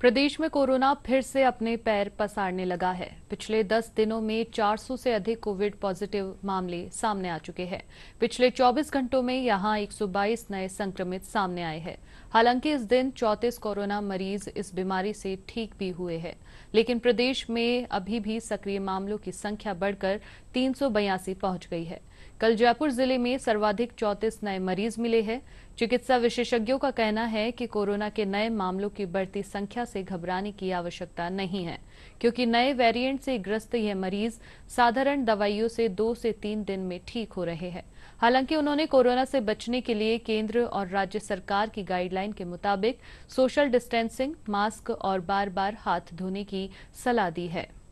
प्रदेश में कोरोना फिर से अपने पैर पसारने लगा है पिछले 10 दिनों में 400 से अधिक कोविड पॉजिटिव मामले सामने आ चुके हैं पिछले 24 घंटों में यहां 122 नए संक्रमित सामने आए हैं हालांकि इस दिन चौंतीस कोरोना मरीज इस बीमारी से ठीक भी हुए हैं लेकिन प्रदेश में अभी भी सक्रिय मामलों की संख्या बढ़कर तीन पहुंच गई है कल जयपुर जिले में सर्वाधिक चौंतीस नए मरीज मिले हैं चिकित्सा विशेषज्ञों का कहना है कि कोरोना के नए मामलों की बढ़ती संख्या दुनिया से घबराने की आवश्यकता नहीं है क्योंकि नए वेरिएंट से ग्रस्त यह मरीज साधारण दवाइयों से दो से तीन दिन में ठीक हो रहे हैं हालांकि उन्होंने कोरोना से बचने के लिए केंद्र और राज्य सरकार की गाइडलाइन के मुताबिक सोशल डिस्टेंसिंग मास्क और बार बार हाथ धोने की सलाह दी है